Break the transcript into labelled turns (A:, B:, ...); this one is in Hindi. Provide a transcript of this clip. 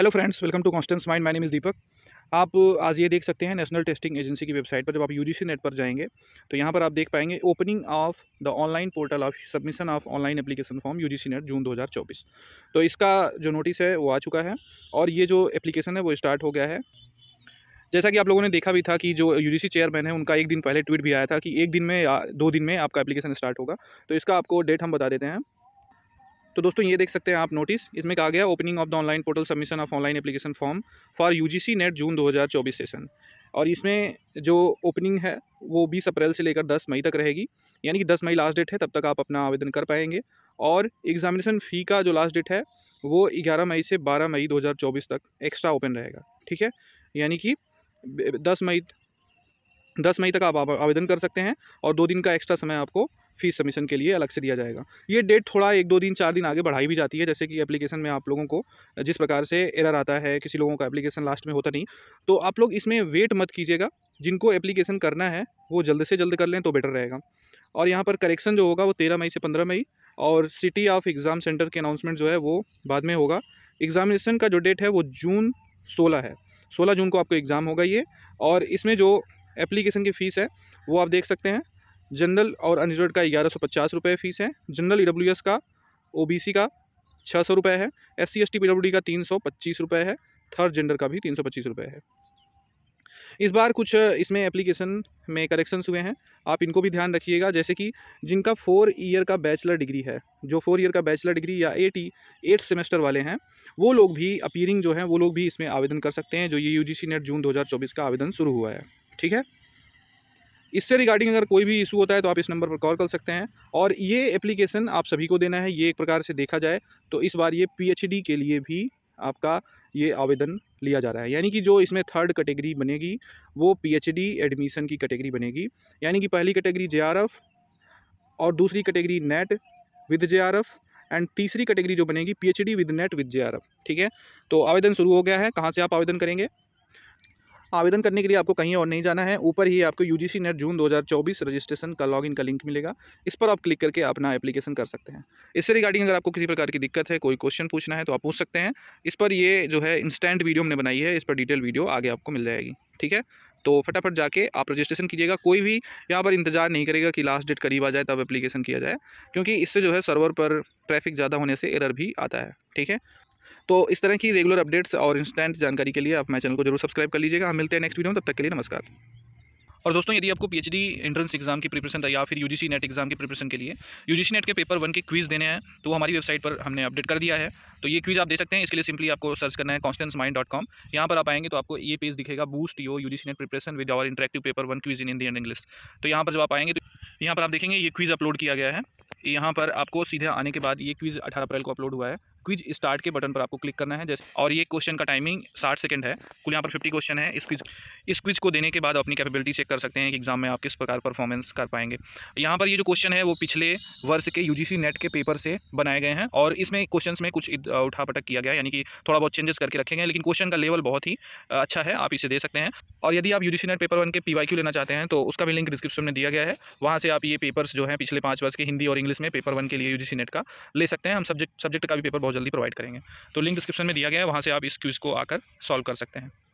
A: hello friends welcome to constants mind my name is Deepak आप आज ये देख सकते हैं नेशनल टेस्टिंग एजेंसी की वेबसाइट पर जब आप यूजीसी नेट पर जाएंगे तो यहाँ पर आप देख पाएंगे opening of the online portal of submission of online application form UGC NET June 2024 तो इसका जो नोटिस है वो आ चुका है और ये जो एप्लीकेशन है वो स्टार्ट हो गया है जैसा कि आप लोगों ने देखा भी था कि जो यूजीसी चेयरमैन है उनका एक दिन पहले ट्वीट भी आया था कि एक दिन में या दो दिन में आपका एप्लीकेशन स्टार्ट होगा तो इसका आपको डेट हम बता देते हैं तो दोस्तों ये देख सकते हैं आप नोटिस इसमें कहा गया opening of the online portal submission of online application form for UGC NET June 2024 session और इसमें जो ओपनिंग है वो 20 अप्रैल से लेकर 10 मई तक रहेगी यानी कि 10 मई लास्ट डेट है तब तक आप अपना आवेदन कर पाएंगे और एग्जामिनेशन फ़ी का जो लास्ट डेट है वो 11 मई से 12 मई 2024 तक एक्स्ट्रा ओपन रहेगा ठीक है यानी कि 10 मई दस मई तक आप आवेदन कर सकते हैं और दो दिन का एक्स्ट्रा समय आपको फीस सबमिशन के लिए अलग से दिया जाएगा ये डेट थोड़ा एक दो दिन चार दिन आगे बढ़ाई भी जाती है जैसे कि एप्लीकेशन में आप लोगों को जिस प्रकार से एरर आता है किसी लोगों का एप्लीकेशन लास्ट में होता नहीं तो आप लोग इसमें वेट मत कीजिएगा जिनको एप्लीकेशन करना है वो जल्द से जल्द कर लें तो बेटर रहेगा और यहाँ पर करेक्शन जो होगा वो तेरह मई से पंद्रह मई और सिटी ऑफ एग्ज़ाम सेंटर के अनाउंसमेंट जो है वो बाद में होगा एग्ज़ामिनेशन का जो डेट है वो जून सोलह है सोलह जून को आपको एग्ज़ाम होगा ये और इसमें जो एप्लीकेशन की फ़ीस है वो आप देख सकते हैं जनरल और अनरिजर्व का ग्यारह सौ पचास रुपये फ़ीस है जनरल ई e का ओ का छः सौ रुपये है S C S T P W D का तीन सौ पच्चीस रुपये है थर्ड जेंडर का भी तीन सौ पच्चीस रुपये है इस बार कुछ इसमें एप्लीकेशन में करेक्शंस हुए हैं आप इनको भी ध्यान रखिएगा जैसे कि जिनका फोर ईयर का बैचलर डिग्री है जो फोर ईयर का बैचलर डिग्री या एट ई एट सेमेस्टर वाले हैं वो लोग भी अपीयरिंग जो हैं वो लोग भी इसमें आवेदन कर सकते हैं जो ये यू नेट जून चौबीस का आवेदन शुरू हुआ है ठीक है इससे रिगार्डिंग अगर कोई भी इशू होता है तो आप इस नंबर पर कॉल कर सकते हैं और ये एप्लीकेशन आप सभी को देना है ये एक प्रकार से देखा जाए तो इस बार ये पीएचडी के लिए भी आपका ये आवेदन लिया जा रहा है यानी कि जो इसमें थर्ड कैटेगरी बनेगी वो पीएचडी एडमिशन की कैटेगरी बनेगी यानी कि पहली कैटेगरी जे और दूसरी category NET with J and तीसरी कैटेगरी जो बनेगी PhD with NET with J ठीक है तो आवेदन शुरू हो गया है कहाँ से आप आवेदन करेंगे आवेदन करने के लिए आपको कहीं और नहीं जाना है ऊपर ही आपको U G NET June 2024 registration का लॉगिन का लिंक मिलेगा इस पर आप क्लिक करके अपना एप्लीकेशन कर सकते हैं इससे रिगार्डिंग अगर आपको किसी प्रकार की दिक्कत है कोई क्वेश्चन पूछना है तो आप पूछ सकते हैं इस पर ये जो है इंस्टेंट वीडियो हमने बनाई है इस पर डिटेल वीडियो आगे आपको मिल जाएगी ठीक है तो फटाफट जाके आप रजिस्ट्रेशन कीजिएगा कोई भी यहाँ पर इंतजार नहीं करेगा कि लास्ट डेट करीब आ जाए तब एप्लीकेशन किया जाए क्योंकि इससे जो है सर्वर पर ट्रैफिक ज़्यादा होने से एरर भी आता है ठीक है तो इस तरह की रेगुलर अपडेट्स और इंस्टेंट जानकारी के लिए आप मेरे चैनल को जरूर सब्सक्राइब कर लीजिएगा हम मिलते हैं नेक्स्ट वीडियो में तब तक के लिए नमस्कार और दोस्तों यदि आपको पीएचडी एंट्रेंस एग्जाम की प्रिपरेशन था या फिर यूजीसी नेट एग्जाम की प्रिपरेशन के लिए यूजीसी नेट के पेपर वन के क्वीज़ देने हैं तो हमारी वेबसाइट पर हमने अपडेट कर दिया है तो ये क्वीज़ आप दे सकते हैं इसके लिए सिंपली आपको सर्च करना है कॉन्स्टेंस माइंड डॉट कॉम यहाँ पर आप आएंगे तो आपको ये पेज दिखेगा boost your U NET preparation with our interactive paper one quiz in Indian English तो यहाँ पर जब आप आएंगे तो यहाँ पर आप देखेंगे ये क्वीज़ अपलोड किया गया है यहाँ पर आपको सीधे आने के बाद ये क्विज़ अठारह अप्रैल को अपलोड हुआ है क्विज स्टार्ट के बटन पर आपको क्लिक करना है जैसे और ये क्वेश्चन का टाइमिंग साठ सेकंड है कुल यहाँ पर फिफ्टी क्वेश्चन है इस क्विज इस क्विज को देने के बाद अपनी कैपेबिलिटी चेक कर सकते हैं कि एग्जाम में आप किस प्रकार परफॉर्मेंस कर पाएंगे यहाँ पर ये जो क्वेश्चन है वो पिछले वर्ष के यू नेट के पेपर से बनाए गए हैं और इसमें क्वेश्चन में कुछ उठापटक किया गया यानी कि थोड़ा बहुत चेंजेस करके रखे गए लेकिन क्वेश्चन का लेवल बहुत ही अच्छा है आप इसे दे सकते हैं और यदि आप यू नेट पेपर वन के पी लेना चाहते हैं तो उसका भी लिंक डिस्क्रिप्शन में दिया गया है वहाँ से आप ये पेपर्स जो है पिछले पाँच वर्ष के हिंदी और इंग्लिश इंग्लिश में पेपर वन के लिए यू नेट का ले सकते हैं हम सब्जेक्ट सब्जेक्ट का भी पेपर बहुत जल्दी प्रोवाइड करेंगे तो लिंक डिस्क्रिप्शन में दिया गया है वहाँ से आप इस क्यूज़ को आकर सॉल्व कर सकते हैं